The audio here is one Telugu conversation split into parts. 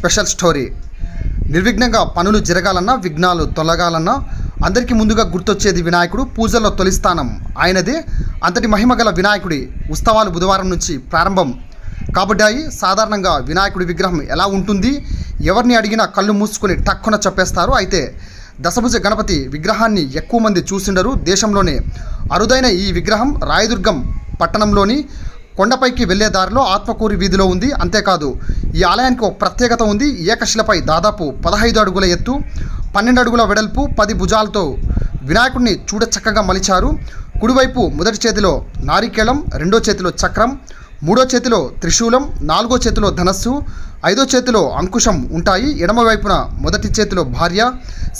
స్పెషల్ స్టోరీ నిర్విఘ్నంగా పనులు జరగాలన్నా విఘ్నాలు తొలగాలన్నా అందరికీ ముందుగా గుర్తొచ్చేది వినాయకుడు పూజల్లో తొలి స్థానం ఆయనదే అంతటి మహిమగల వినాయకుడి ఉత్సవాలు బుధవారం నుంచి ప్రారంభం కాబట్టి సాధారణంగా వినాయకుడి విగ్రహం ఎలా ఉంటుంది ఎవరిని అడిగినా కళ్ళు మూసుకొని టక్కున చెప్పేస్తారు అయితే దశభుజ గణపతి విగ్రహాన్ని ఎక్కువ మంది చూసిండరు దేశంలోనే అరుదైన ఈ విగ్రహం రాయదుర్గం పట్టణంలోని కొండపైకి వెళ్లే దారిలో ఆత్మకూరి వీధిలో ఉంది అంతేకాదు ఈ ఆలయానికి ఒక ప్రత్యేకత ఉంది ఏకశిలపై దాదాపు పదహైదు అడుగుల ఎత్తు పన్నెండు అడుగుల వెడల్పు పది భుజాలతో వినాయకుడిని చూడచక్కగా మలిచారు కుడివైపు మొదటి చేతిలో నారికేళం రెండో చేతిలో చక్రం మూడో చేతిలో త్రిశూలం నాలుగో చేతిలో ధనస్సు ఐదో చేతిలో అంకుశం ఉంటాయి ఎడమవైపున మొదటి చేతిలో భార్య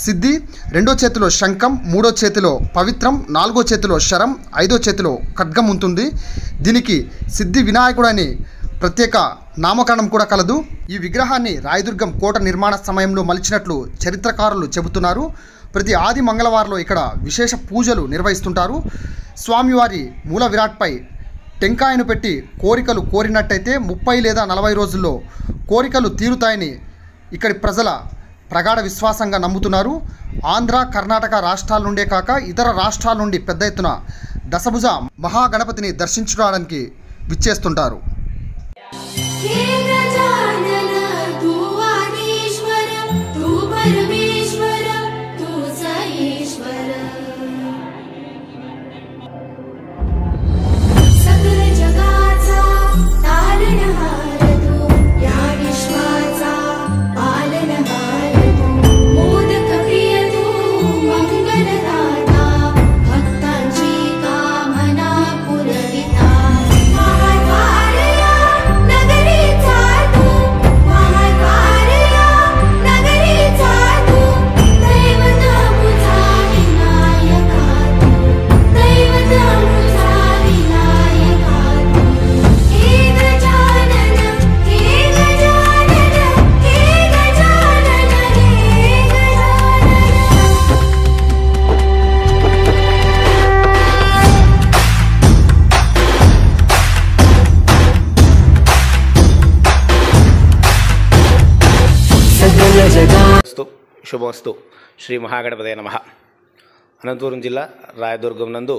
సిద్ధి రెండో చేతిలో శంఖం మూడో చేతిలో పవిత్రం నాలుగో చేతిలో శరం ఐదో చేతిలో ఖడ్గం ఉంటుంది దీనికి సిద్ధి వినాయకుడు అని ప్రత్యేక నామకరణం కూడా కలదు ఈ విగ్రహాన్ని రాయదుర్గం కోట నిర్మాణ సమయంలో మలిచినట్లు చరిత్రకారులు చెబుతున్నారు ప్రతి ఆది మంగళవారంలో ఇక్కడ విశేష పూజలు నిర్వహిస్తుంటారు స్వామివారి మూల విరాట్పై టెంకాయను పెట్టి కోరికలు కోరినట్టయితే ముప్పై లేదా నలభై రోజుల్లో కోరికలు తీరుతాయని ఇక్కడి ప్రజల ప్రగాఢ విశ్వాసంగా నమ్ముతున్నారు ఆంధ్ర కర్ణాటక రాష్ట్రాల నుండే కాక ఇతర రాష్ట్రాల నుండి పెద్ద ఎత్తున దశభుజ మహాగణపతిని దర్శించడానికి విచ్చేస్తుంటారు శుభమస్తు శ్రీ మహాగణపతి నమ అనంతపురం జిల్లా రాయదుర్గం నందు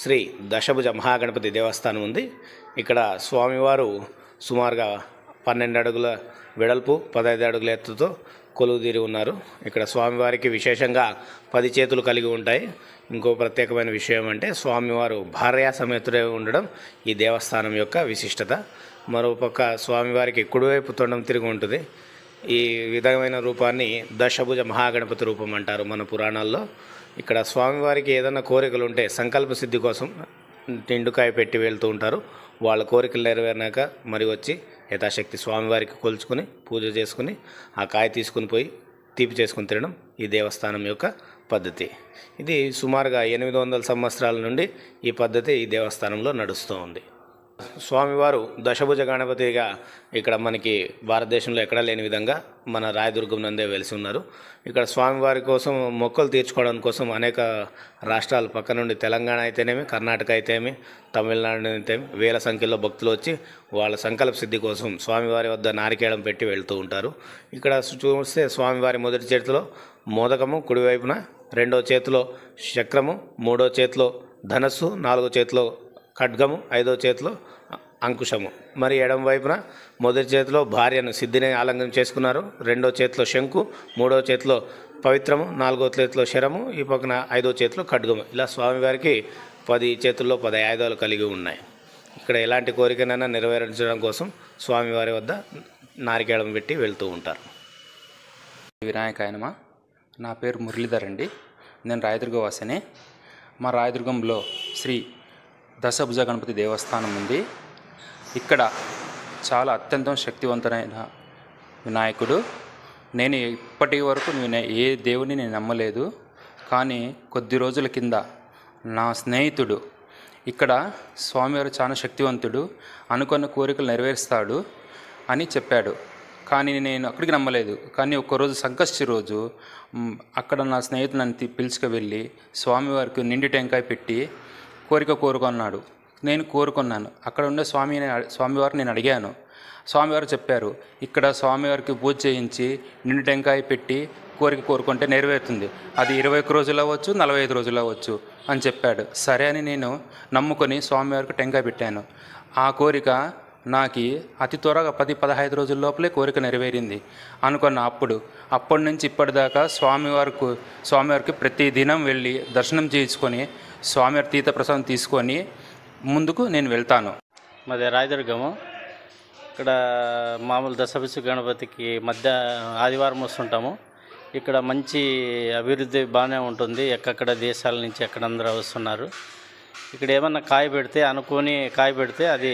శ్రీ దశభుజ మహాగణపతి దేవస్థానం ఉంది ఇక్కడ స్వామివారు సుమారుగా పన్నెండు అడుగుల వెడల్పు పదహైదు అడుగుల ఎత్తుతో కొలువుదీరి ఉన్నారు ఇక్కడ స్వామివారికి విశేషంగా పది చేతులు కలిగి ఉంటాయి ఇంకో ప్రత్యేకమైన విషయం అంటే స్వామివారు భార్యా సమేతుడే ఉండడం ఈ దేవస్థానం యొక్క విశిష్టత మరోపక్క స్వామివారికి కుడివైపు తొండం తిరిగి ఉంటుంది ఈ విధమైన రూపాన్ని దశభుజ మహాగణపతి రూపం అంటారు మన పురాణాల్లో ఇక్కడ స్వామివారికి ఏదైనా కోరికలు ఉంటే సంకల్ప సిద్ధి కోసం నిండుకాయ పెట్టి వెళ్తూ ఉంటారు వాళ్ళ కోరికలు నెరవేరినాక మరి వచ్చి యథాశక్తి స్వామివారికి కొలుచుకుని పూజ చేసుకుని ఆ కాయ తీసుకుని పోయి తీపి చేసుకుని తినడం ఈ దేవస్థానం యొక్క పద్ధతి ఇది సుమారుగా ఎనిమిది వందల సంవత్సరాల నుండి ఈ పద్ధతి ఈ దేవస్థానంలో నడుస్తూ ఉంది స్వామివారు దశభుజ గణపతిగా ఇక్కడ మనకి భారతదేశంలో ఎక్కడా లేని విధంగా మన రాయదుర్గం నందే వెలిసి ఉన్నారు ఇక్కడ స్వామివారి కోసం మొక్కలు తీర్చుకోవడం కోసం అనేక రాష్ట్రాల పక్క నుండి తెలంగాణ అయితేనేమి కర్ణాటక అయితేమి తమిళనాడు అయితేమి వేల సంఖ్యలో భక్తులు వచ్చి వాళ్ళ సంకల్ప సిద్ధి కోసం స్వామివారి వద్ద నారికేళం పెట్టి వెళుతూ ఉంటారు ఇక్కడ చూస్తే స్వామివారి మొదటి చేతిలో మోదకము కుడివైపున రెండో చేతిలో చక్రము మూడో చేతిలో ధనస్సు నాలుగో చేతిలో ఖడ్గము ఐదో చేతిలో అంకుశము మరి ఎడం వైపున మొదటి చేతిలో భార్యను సిద్ధిని ఆలంగనం చేసుకున్నారు రెండో చేతిలో శంకు మూడో చేతిలో పవిత్రము నాలుగో చేతిలో శరము ఈ పక్కన ఐదో చేతిలో ఖడ్గము ఇలా స్వామివారికి పది చేతుల్లో పది ఆయుధాలు కలిగి ఉన్నాయి ఇక్కడ ఎలాంటి కోరికనైనా నెరవేరించడం కోసం స్వామివారి వద్ద నారికేళం పెట్టి వెళ్తూ ఉంటారు వినాయకాయనమ నా పేరు మురళీధర్ అండి నేను రాయదుర్గ వాసనే మా రాయదుర్గంలో శ్రీ దశభుజ గణపతి దేవస్థానం ఉంది ఇక్కడ చాలా అత్యంత శక్తివంతమైన వినాయకుడు నేను ఇప్పటి వరకు నేను ఏ దేవుని నేను నమ్మలేదు కానీ కొద్ది రోజుల కింద నా స్నేహితుడు ఇక్కడ స్వామివారు చాలా శక్తివంతుడు అనుకున్న కోరికలు నెరవేరుస్తాడు అని చెప్పాడు కానీ నేను అక్కడికి నమ్మలేదు కానీ ఒక్కరోజు సంకష్టి రోజు అక్కడ నా స్నేహితుని పిలుచుకు వెళ్ళి స్వామివారికి నిండి టెంకాయ పెట్టి కోరిక కోరుకున్నాడు నేను కోరుకున్నాను అక్కడ ఉండే స్వామి స్వామివారు నేను అడిగాను స్వామివారు చెప్పారు ఇక్కడ స్వామివారికి పూజ చేయించి నిండు టెంకాయ పెట్టి కోరిక కోరుకుంటే నెరవేరుతుంది అది ఇరవై ఒక్క రోజులు అవ్వచ్చు నలభై ఐదు రోజులు అవ్వచ్చు అని చెప్పాడు సరే అని నేను నమ్ముకొని స్వామివారికి టెంకాయ పెట్టాను ఆ కోరిక నాకు అతి త్వరగా పది పదహైదు రోజుల లోపలే కోరిక నెరవేరింది అనుకున్న అప్పుడు అప్పటి నుంచి ఇప్పటిదాకా స్వామివారికి స్వామివారికి ప్రతి దినం వెళ్ళి దర్శనం చేయించుకొని స్వామివారి తీర్థ ప్రసాదం తీసుకొని ముందుకు నేను వెళ్తాను మాది రాయదుర్గము ఇక్కడ మామూలు దశభిశ గణపతికి మధ్య ఆదివారం వస్తుంటాము ఇక్కడ మంచి అభివృద్ధి బాగానే ఉంటుంది ఎక్కడ దేశాల నుంచి ఎక్కడందరూ వస్తున్నారు ఇక్కడ ఏమన్నా కాయ పెడితే అనుకొని కాయ పెడితే అది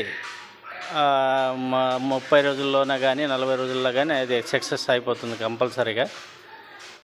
ముప్పై రోజుల్లోనే కానీ నలభై రోజుల్లో కానీ అది సక్సెస్ అయిపోతుంది కంపల్సరీగా